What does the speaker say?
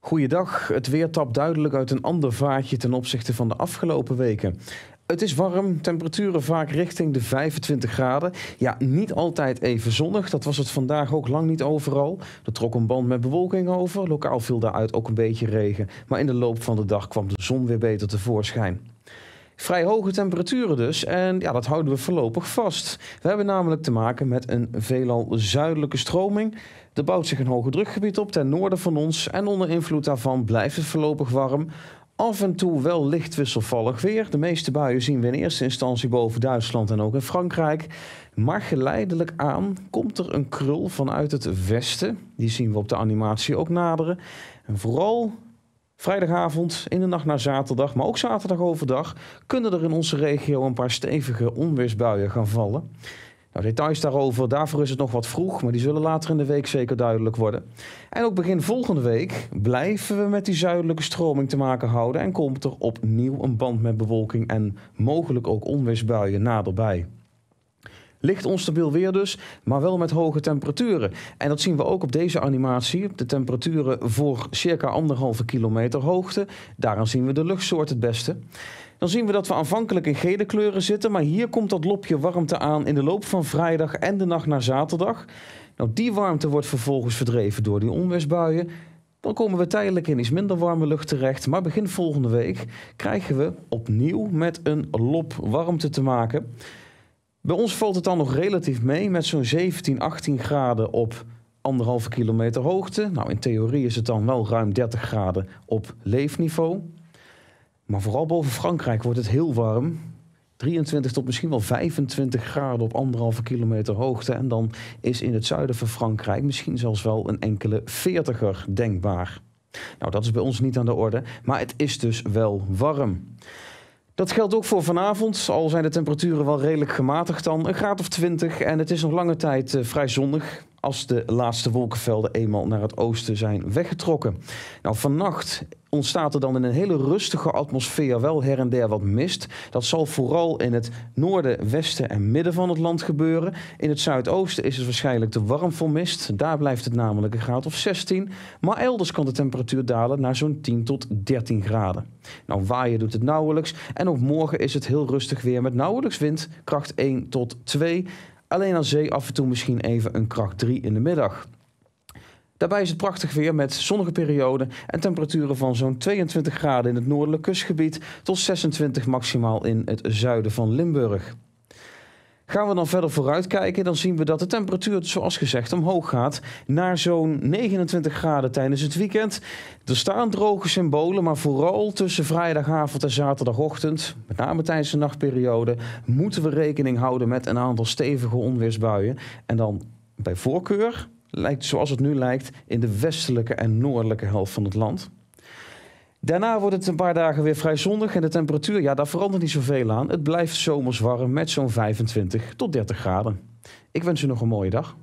Goeiedag. Het weer tapt duidelijk uit een ander vaartje ten opzichte van de afgelopen weken. Het is warm, temperaturen vaak richting de 25 graden. Ja, niet altijd even zonnig. Dat was het vandaag ook lang niet overal. Er trok een band met bewolking over. Lokaal viel daaruit ook een beetje regen. Maar in de loop van de dag kwam de zon weer beter tevoorschijn. Vrij hoge temperaturen dus. En ja, dat houden we voorlopig vast. We hebben namelijk te maken met een veelal zuidelijke stroming. Er bouwt zich een hoge drukgebied op ten noorden van ons. En onder invloed daarvan blijft het voorlopig warm. Af en toe wel licht wisselvallig weer. De meeste buien zien we in eerste instantie boven Duitsland en ook in Frankrijk. Maar geleidelijk aan komt er een krul vanuit het westen. Die zien we op de animatie ook naderen. En vooral Vrijdagavond, in de nacht naar zaterdag, maar ook zaterdag overdag, kunnen er in onze regio een paar stevige onweersbuien gaan vallen. Nou, details daarover, daarvoor is het nog wat vroeg, maar die zullen later in de week zeker duidelijk worden. En ook begin volgende week blijven we met die zuidelijke stroming te maken houden en komt er opnieuw een band met bewolking en mogelijk ook onweersbuien naderbij. Licht onstabiel weer dus, maar wel met hoge temperaturen. En dat zien we ook op deze animatie. De temperaturen voor circa anderhalve kilometer hoogte. Daaraan zien we de luchtsoort het beste. Dan zien we dat we aanvankelijk in gele kleuren zitten, maar hier komt dat lopje warmte aan in de loop van vrijdag en de nacht naar zaterdag. Nou, die warmte wordt vervolgens verdreven door die onweersbuien. Dan komen we tijdelijk in iets minder warme lucht terecht. Maar begin volgende week krijgen we opnieuw met een lop warmte te maken. Bij ons valt het dan nog relatief mee met zo'n 17, 18 graden op anderhalve kilometer hoogte. Nou, in theorie is het dan wel ruim 30 graden op leefniveau. Maar vooral boven Frankrijk wordt het heel warm. 23 tot misschien wel 25 graden op anderhalve kilometer hoogte. En dan is in het zuiden van Frankrijk misschien zelfs wel een enkele 40er denkbaar. Nou, dat is bij ons niet aan de orde, maar het is dus wel warm. Dat geldt ook voor vanavond, al zijn de temperaturen wel redelijk gematigd dan. Een graad of 20 en het is nog lange tijd eh, vrij zonnig als de laatste wolkenvelden eenmaal naar het oosten zijn weggetrokken. Nou, vannacht ontstaat er dan in een hele rustige atmosfeer wel her en der wat mist. Dat zal vooral in het noorden, westen en midden van het land gebeuren. In het zuidoosten is het waarschijnlijk te warm voor mist. Daar blijft het namelijk een graad of 16. Maar elders kan de temperatuur dalen naar zo'n 10 tot 13 graden. Nou, waaien doet het nauwelijks. En ook morgen is het heel rustig weer met nauwelijks wind, kracht 1 tot 2. Alleen aan zee af en toe misschien even een kracht 3 in de middag. Daarbij is het prachtig weer met zonnige perioden en temperaturen van zo'n 22 graden in het noordelijk kustgebied tot 26 maximaal in het zuiden van Limburg. Gaan we dan verder vooruitkijken, dan zien we dat de temperatuur, zoals gezegd, omhoog gaat naar zo'n 29 graden tijdens het weekend. Er staan droge symbolen, maar vooral tussen vrijdagavond en zaterdagochtend, met name tijdens de nachtperiode, moeten we rekening houden met een aantal stevige onweersbuien. En dan bij voorkeur, lijkt, zoals het nu lijkt, in de westelijke en noordelijke helft van het land. Daarna wordt het een paar dagen weer vrij zonnig en de temperatuur, ja, daar verandert niet zoveel aan. Het blijft zomers warm met zo'n 25 tot 30 graden. Ik wens u nog een mooie dag.